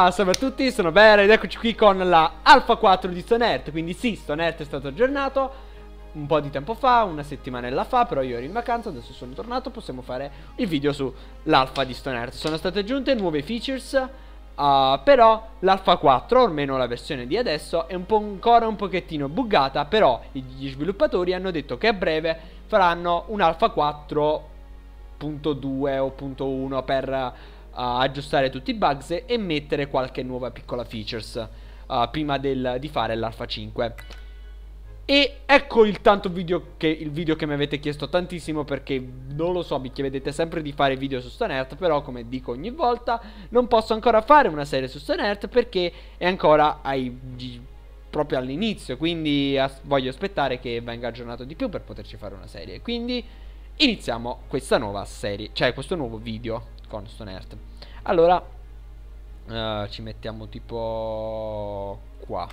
Ciao, salve a tutti, sono Bera ed eccoci qui con la Alpha 4 di Stone Stonert Quindi sì, Stone Stonert è stato aggiornato un po' di tempo fa, una settimanella fa Però io ero in vacanza, adesso sono tornato, possiamo fare il video sull'Alpha di Stone Stonert Sono state aggiunte nuove features uh, Però l'Alpha 4, almeno la versione di adesso, è un ancora un pochettino buggata Però gli sviluppatori hanno detto che a breve faranno un Alpha 4.2 o .1 per aggiustare tutti i bugs e mettere qualche nuova piccola features eh, prima del, di fare l'Alpha 5. E ecco il tanto video che, il video che mi avete chiesto tantissimo perché non lo so, mi chiedete sempre di fare video su Stone però come dico ogni volta non posso ancora fare una serie su Stone perché è ancora ai, proprio all'inizio, quindi as- voglio aspettare che venga aggiornato di più per poterci fare una serie. Quindi iniziamo questa nuova serie, cioè questo nuovo video con Stone Earth. Allora uh, ci mettiamo tipo qua,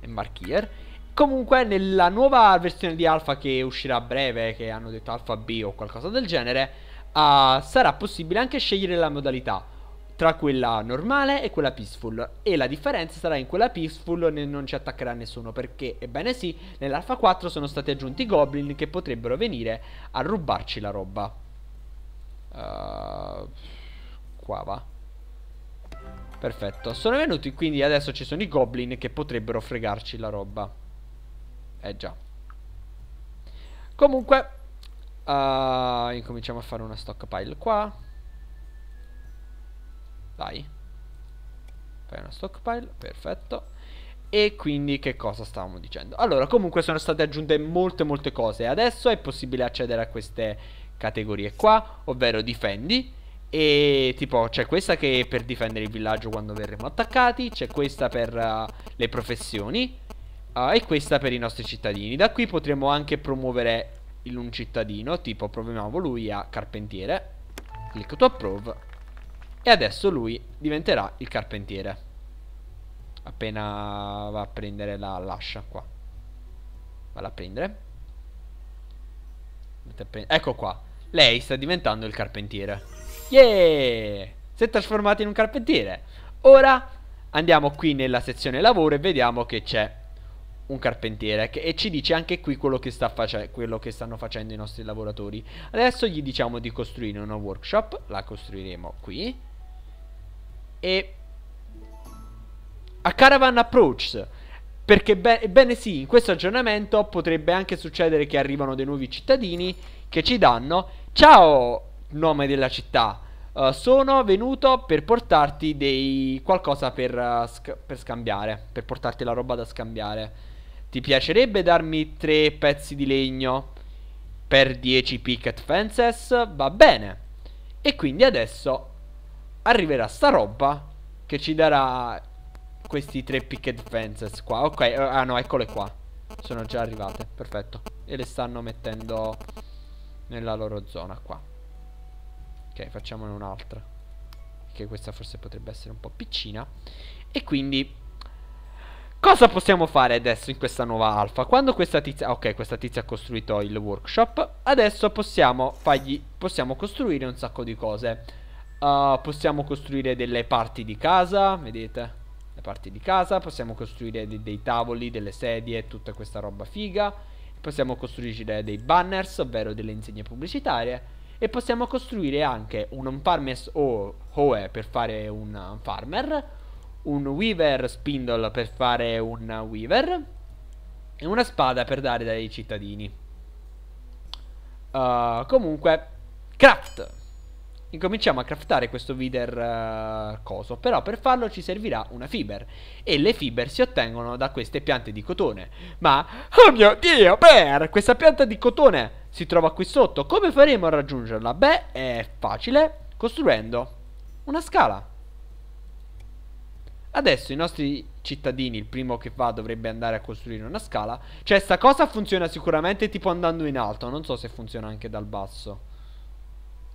embark here. Comunque nella nuova versione di Alpha che uscirà a breve, che hanno detto Alpha B o qualcosa del genere, uh, sarà possibile anche scegliere la modalità tra quella normale e quella peaceful e la differenza sarà in quella peaceful non ci attaccherà nessuno perché ebbene sì nell'alfa 4 sono stati aggiunti goblin che potrebbero venire a rubarci la roba Uh, qua va. Perfetto. Sono venuti, quindi adesso ci sono i goblin che potrebbero fregarci la roba. Eh già. Comunque, uh, incominciamo a fare una stockpile qua. Dai. Fai una stockpile, perfetto. E quindi che cosa stavamo dicendo? Allora, comunque sono state aggiunte molte molte cose. Adesso è possibile accedere a queste categorie qua, ovvero difendi. E tipo c'è questa che è per difendere il villaggio quando verremo attaccati, c'è questa per uh, le professioni uh, e questa per i nostri cittadini. Da qui potremo anche promuovere in un cittadino, tipo proviamo lui a carpentiere, clic to approve e adesso lui diventerà il carpentiere. Appena va a prendere la lascia qua. Va a prendere. Ecco qua. Lei sta diventando il carpentiere. Yeah! Si è trasformato in un carpentiere. Ora andiamo qui nella sezione lavoro e vediamo che c'è un carpentiere che, e ci dice anche qui quello che, sta quello che stanno facendo i nostri lavoratori. Adesso gli diciamo di costruire una workshop, la costruiremo qui. E a Caravan Approach. Perché be bene sì, in questo aggiornamento potrebbe anche succedere che arrivano dei nuovi cittadini che ci danno Ciao, nome della città. Uh, sono venuto per portarti dei qualcosa per, uh, sc per scambiare, per portarti la roba da scambiare. Ti piacerebbe darmi tre pezzi di legno per 10 picket fences? Va bene. E quindi adesso arriverà sta roba che ci darà questi tre picket fences qua. Ok, eh, ah no, eccole qua. Sono già arrivate, perfetto. E le stanno mettendo nella loro zona qua ok facciamone un'altra che questa forse potrebbe essere un po' piccina e quindi cosa possiamo fare adesso in questa nuova alfa quando questa tizia ok questa tizia ha costruito il workshop adesso possiamo fargli possiamo costruire un sacco di cose uh, possiamo costruire delle parti di casa vedete le parti di casa possiamo costruire dei, dei tavoli delle sedie tutta questa roba figa Possiamo costruire dei banners, ovvero delle insegne pubblicitarie. E possiamo costruire anche un on-farmers hoe per fare un farmer, un weaver spindle per fare un weaver e una spada per dare ai cittadini. Uh, comunque, craft incominciamo a craftare questo wither uh, eh, coso, però per farlo ci servirà una fiber e le fiber si ottengono da queste piante di cotone. Ma oh mio Dio, per questa pianta di cotone si trova qui sotto, come faremo a raggiungerla? Beh, è facile, costruendo una scala. Adesso i nostri cittadini, il primo che va dovrebbe andare a costruire una scala. Cioè, sta cosa funziona sicuramente tipo andando in alto, non so se funziona anche dal basso.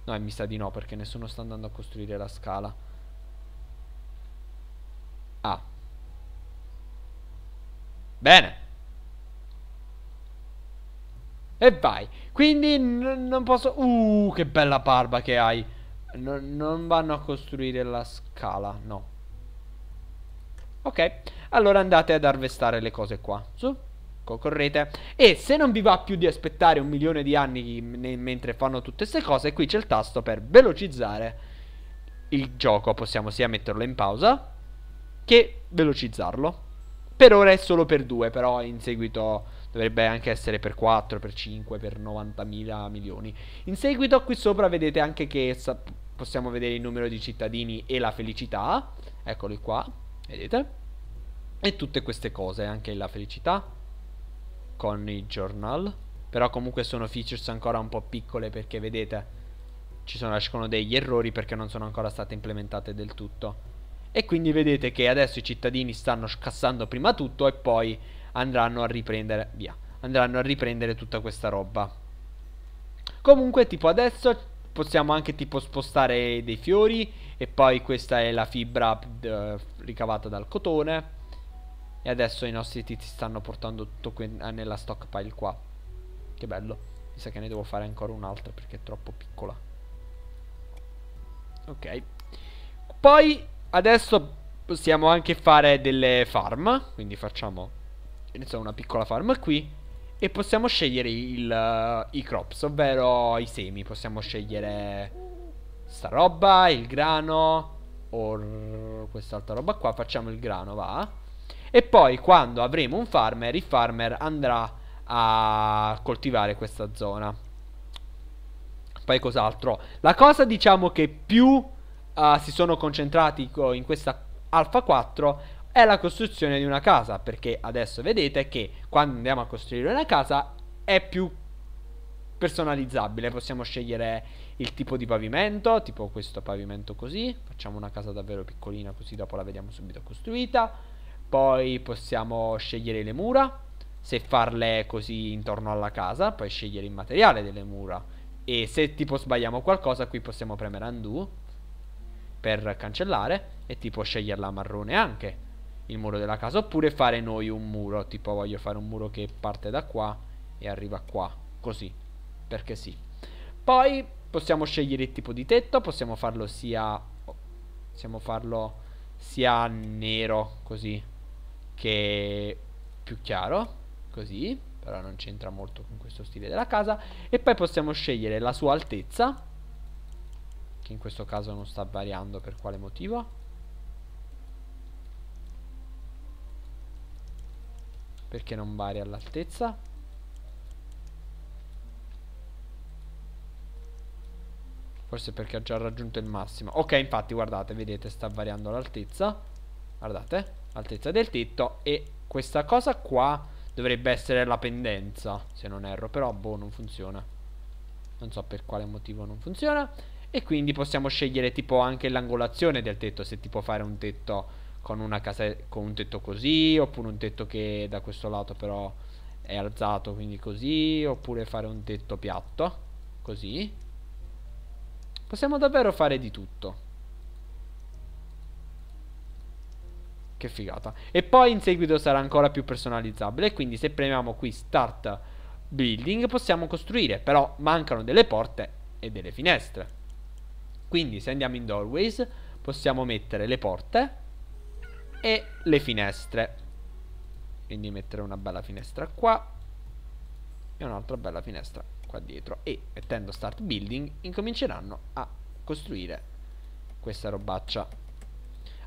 No, mi sa di no, perché nessuno sta andando a costruire la scala. Ah. Bene. E vai. Quindi non posso... Uh, che bella barba che hai. N non vanno a costruire la scala, no. Ok, allora andate ad arvestare le cose qua. Su correte e se non vi va più di aspettare un milione di anni mentre fanno tutte queste cose qui c'è il tasto per velocizzare il gioco possiamo sia metterlo in pausa che velocizzarlo per ora è solo per due però in seguito dovrebbe anche essere per 4 per 5 per 90.000 milioni in seguito qui sopra vedete anche che possiamo vedere il numero di cittadini e la felicità eccoli qua vedete e tutte queste cose anche la felicità con i journal però comunque sono features ancora un po' piccole perché vedete ci sono, nascono degli errori perché non sono ancora state implementate del tutto e quindi vedete che adesso i cittadini stanno scassando prima tutto e poi andranno a riprendere via andranno a riprendere tutta questa roba comunque tipo adesso possiamo anche tipo spostare dei fiori e poi questa è la fibra eh, ricavata dal cotone e adesso i nostri tizi stanno portando tutto eh, nella stockpile qua. Che bello. Mi sa che ne devo fare ancora un'altra perché è troppo piccola. Ok. Poi adesso possiamo anche fare delle farm. Quindi facciamo so, una piccola farm qui. E possiamo scegliere il, uh, i crops, ovvero i semi. Possiamo scegliere sta roba, il grano o quest'altra roba qua. Facciamo il grano, va. E poi quando avremo un farmer, il farmer andrà a coltivare questa zona. Poi cos'altro? La cosa diciamo che più uh, si sono concentrati in questa Alfa 4 è la costruzione di una casa, perché adesso vedete che quando andiamo a costruire una casa è più personalizzabile, possiamo scegliere il tipo di pavimento, tipo questo pavimento così, facciamo una casa davvero piccolina così dopo la vediamo subito costruita poi possiamo scegliere le mura, se farle così intorno alla casa, poi scegliere il materiale delle mura. E se tipo sbagliamo qualcosa, qui possiamo premere undo per cancellare e tipo sceglierla marrone anche il muro della casa oppure fare noi un muro, tipo voglio fare un muro che parte da qua e arriva qua, così, perché sì. Poi possiamo scegliere il tipo di tetto, possiamo farlo sia possiamo farlo sia nero, così che è più chiaro, così, però non c'entra molto con questo stile della casa. E poi possiamo scegliere la sua altezza, che in questo caso non sta variando per quale motivo. Perché non varia l'altezza? Forse perché ha già raggiunto il massimo. Ok, infatti, guardate, vedete, sta variando l'altezza. Guardate altezza del tetto e questa cosa qua dovrebbe essere la pendenza se non erro però boh non funziona non so per quale motivo non funziona e quindi possiamo scegliere tipo anche l'angolazione del tetto se tipo fare un tetto con una casa con un tetto così oppure un tetto che da questo lato però è alzato quindi così oppure fare un tetto piatto così possiamo davvero fare di tutto che figata. E poi in seguito sarà ancora più personalizzabile. Quindi se premiamo qui Start Building possiamo costruire, però mancano delle porte e delle finestre. Quindi se andiamo in Doorways possiamo mettere le porte e le finestre. Quindi mettere una bella finestra qua e un'altra bella finestra qua dietro. E mettendo Start Building incominceranno a costruire questa robaccia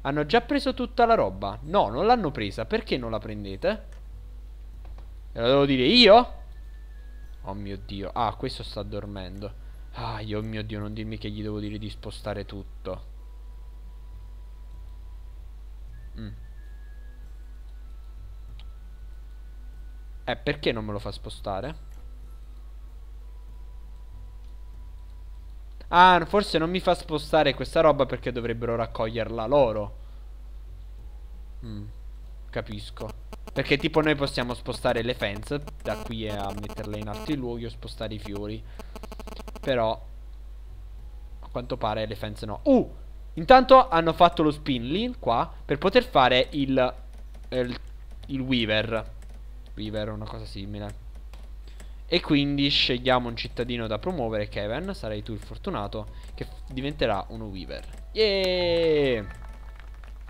hanno già preso tutta la roba. No, non l'hanno presa. Perché non la prendete? Ve la devo dire io? Oh mio Dio. Ah, questo sta dormendo. Ah, oh mio Dio, non dirmi che gli devo dire di spostare tutto. Mm. Eh, perché non me lo fa spostare? Ah, forse non mi fa spostare questa roba perché dovrebbero raccoglierla loro. Mm, capisco. Perché tipo noi possiamo spostare le fence da qui a metterle in altri luoghi o spostare i fiori. Però a quanto pare le fence no. Uh! Intanto hanno fatto lo spin lì qua per poter fare il eh, il, il weaver. Weaver, una cosa simile. E quindi scegliamo un cittadino da promuovere, Kevin, sarai tu il fortunato, che diventerà un Weaver. Yeeeeh!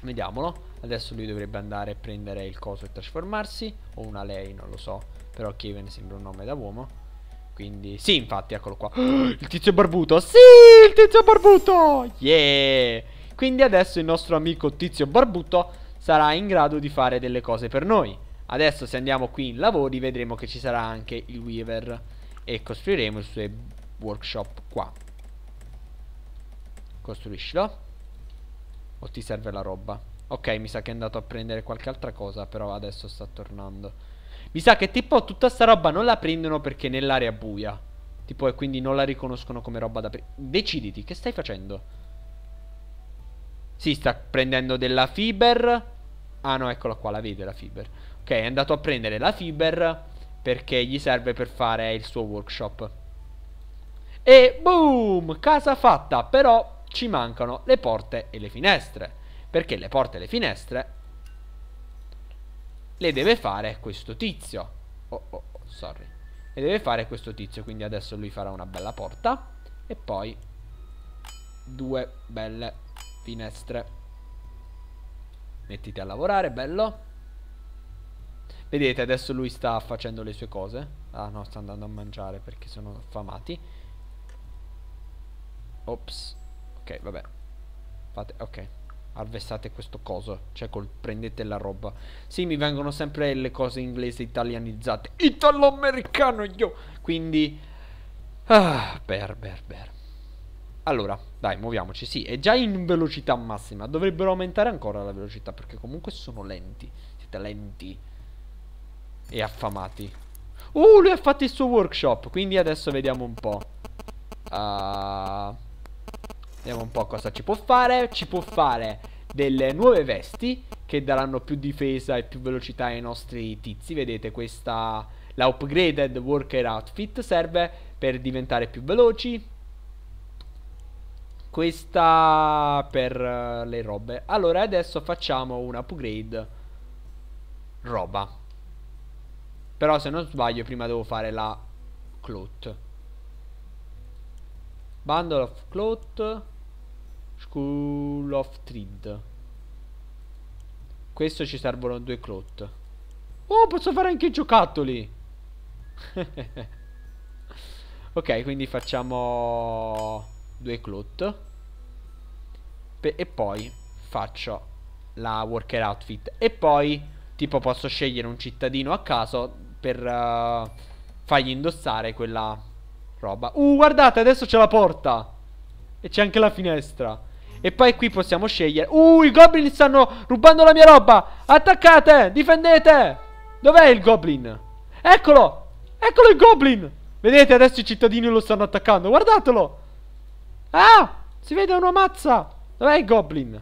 Vediamolo. Adesso lui dovrebbe andare a prendere il coso e trasformarsi, o una lei, non lo so, però Kevin sembra un nome da uomo. Quindi, sì, infatti, eccolo qua. Il tizio barbuto, sì, il tizio barbuto! yeee Quindi adesso il nostro amico tizio barbuto sarà in grado di fare delle cose per noi. Adesso se andiamo qui in lavori vedremo che ci sarà anche il Weaver e costruiremo il suo workshop qua. Costruiscilo. O ti serve la roba? Ok, mi sa che è andato a prendere qualche altra cosa, però adesso sta tornando. Mi sa che tipo tutta sta roba non la prendono perché è nell'area buia. Tipo e quindi non la riconoscono come roba da... prendere. Deciditi, che stai facendo? Si sta prendendo della fiber Ah no, eccola qua, la vede la Fiber. Ok, è andato a prendere la Fiber perché gli serve per fare il suo workshop. E boom, casa fatta, però ci mancano le porte e le finestre. Perché le porte e le finestre le deve fare questo tizio. Oh, oh, oh, sorry. Le deve fare questo tizio, quindi adesso lui farà una bella porta e poi due belle finestre. Mettiti a lavorare, bello. Vedete, adesso lui sta facendo le sue cose. Ah no, sta andando a mangiare perché sono affamati. Ops. Ok, vabbè. Fate, ok. Arvestate questo coso. Cioè, col, prendete la roba. Sì, mi vengono sempre le cose inglesi italianizzate. Italo-americano io! Quindi... Ah, ber, ber, ber. Allora, dai, muoviamoci. Sì, è già in velocità massima. Dovrebbero aumentare ancora la velocità perché comunque sono lenti. Siete lenti e affamati. Uh, lui ha fatto il suo workshop, quindi adesso vediamo un po'. Uh, vediamo un po' cosa ci può fare. Ci può fare delle nuove vesti che daranno più difesa e più velocità ai nostri tizi. Vedete questa... La upgraded worker outfit serve per diventare più veloci, questa per eh, le robe. Allora adesso facciamo un upgrade roba. Però se non sbaglio prima devo fare la cloth. Bundle of cloth. School of Thread. Questo ci servono due cloth. Oh, posso fare anche i giocattoli. ok, quindi facciamo due cloth e poi faccio la worker outfit e poi tipo posso scegliere un cittadino a caso per uh, fargli indossare quella roba. Uh, guardate, adesso c'è la porta e c'è anche la finestra. E poi qui possiamo scegliere. Uh, i goblin stanno rubando la mia roba. Attaccate, difendete. Dov'è il goblin? Eccolo! Eccolo il goblin! Vedete, adesso i cittadini lo stanno attaccando. Guardatelo! Ah! Si vede una mazza! Dov'è il goblin?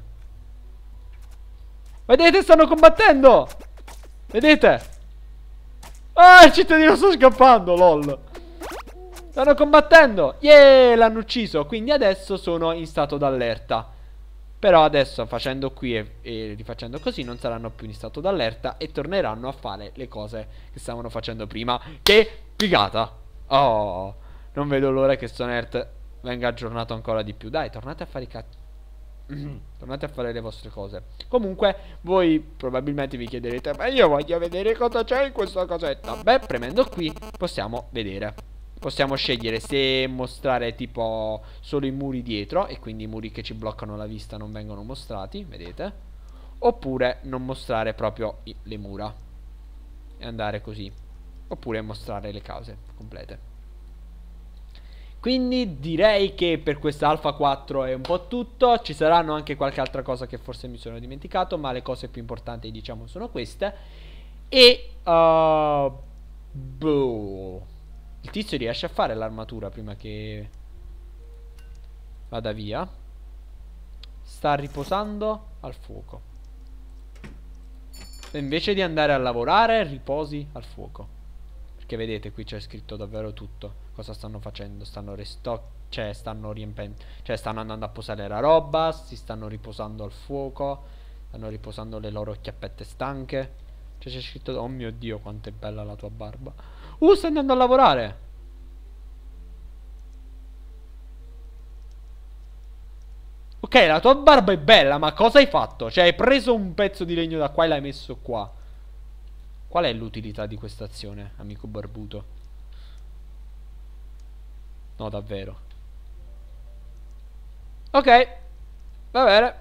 Vedete, stanno combattendo! Vedete? Ah, il cittadino sta scappando, lol! Stanno combattendo! Yeah, l'hanno ucciso! Quindi adesso sono in stato d'allerta. Però adesso facendo qui e, e, rifacendo così non saranno più in stato d'allerta e torneranno a fare le cose che stavano facendo prima. Che figata! Oh, non vedo l'ora che Sonert venga aggiornato ancora di più. Dai, tornate a fare i cazzo. Mm-hmm. tornate a fare le vostre cose. Comunque, voi probabilmente vi chiederete, ma io voglio vedere cosa c'è in questa casetta. Beh, premendo qui possiamo vedere. Possiamo scegliere se mostrare tipo solo i muri dietro e quindi i muri che ci bloccano la vista non vengono mostrati, vedete? Oppure non mostrare proprio le mura e andare così. Oppure mostrare le case complete. Quindi direi che per questa Alpha 4 è un po' tutto, ci saranno anche qualche altra cosa che forse mi sono dimenticato, ma le cose più importanti diciamo sono queste. E... Uh, boh. Il tizio riesce a fare l'armatura prima che vada via. Sta riposando al fuoco. E invece di andare a lavorare, riposi al fuoco. Perché vedete, qui c'è scritto davvero tutto cosa stanno facendo? Stanno restock, cioè stanno riempendo, cioè stanno andando a posare la roba, si stanno riposando al fuoco, stanno riposando le loro chiappette stanche. Cioè c'è scritto, oh mio dio, quanto è bella la tua barba. Uh, stai andando a lavorare! Ok, la tua barba è bella, ma cosa hai fatto? Cioè, hai preso un pezzo di legno da qua e l'hai messo qua. Qual è l'utilità di questa azione, amico barbuto? No, davvero. Ok, va bene.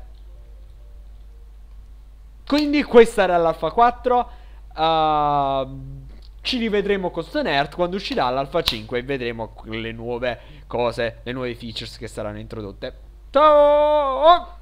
Quindi questa era l'Alpha 4. Uh, ehm, ci rivedremo con Stonert quando uscirà l'Alpha 5 e vedremo le nuove cose, le nuove features che saranno introdotte. Ciao!